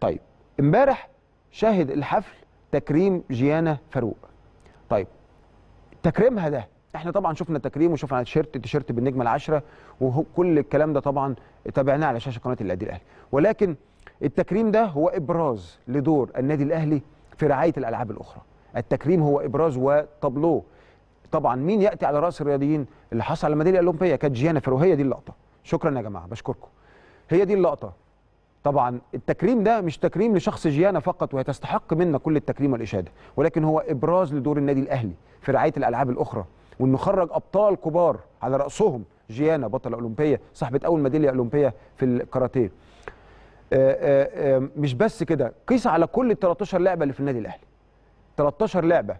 طيب امبارح شهد الحفل تكريم جيانا فاروق طيب تكريمها ده احنا طبعا شفنا التكريم وشفنا تيشيرت تيشيرت بالنجمه العشره وكل الكلام ده طبعا تابعناه على شاشه قناه النادي الاهلي ولكن التكريم ده هو ابراز لدور النادي الاهلي في رعايه الالعاب الاخرى التكريم هو ابراز وطبلو طبعا مين ياتي على راس الرياضيين اللي حصل على الميداليه الاولمبيه كانت جيانا فاروق هي دي اللقطه شكرا يا جماعه بشكركم هي دي اللقطه طبعا التكريم ده مش تكريم لشخص جيانا فقط وهي تستحق منا كل التكريم والاشاده ولكن هو ابراز لدور النادي الاهلي في رعايه الالعاب الاخرى وانه خرج ابطال كبار على راسهم جيانا بطله اولمبيه صاحبه اول ميداليه اولمبيه في الكاراتيه آه، آه، آه، مش بس كده قيس على كل ال 13 لعبه اللي في النادي الاهلي 13 لعبه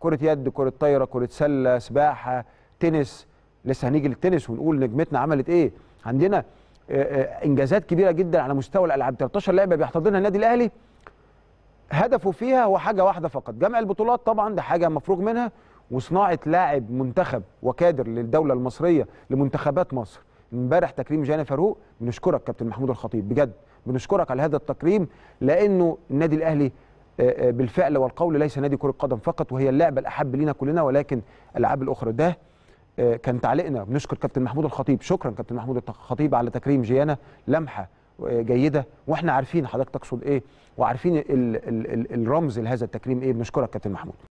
كره يد كره طايره كره سله سباحه تنس لسه هنيجي للتنس ونقول نجمتنا عملت ايه عندنا آه، آه، انجازات كبيره جدا على مستوى الالعاب 13 لعبه بيحتضنها النادي الاهلي هدفه فيها هو حاجه واحده فقط جمع البطولات طبعا ده حاجه مفروغ منها وصناعه لاعب منتخب وكادر للدوله المصريه لمنتخبات مصر امبارح تكريم جانا فاروق بنشكرك كابتن محمود الخطيب بجد بنشكرك على هذا التكريم لانه النادي الاهلي آه، بالفعل والقول ليس نادي كره قدم فقط وهي اللعبه الاحب لينا كلنا ولكن الالعاب الاخرى ده آه، كان تعليقنا بنشكر كابتن محمود الخطيب شكرا كابتن محمود الخطيب على تكريم جيانا لمحه آه، جيده واحنا عارفين حضرتك تقصد ايه وعارفين الرمز لهذا التكريم ايه بنشكرك كابتن محمود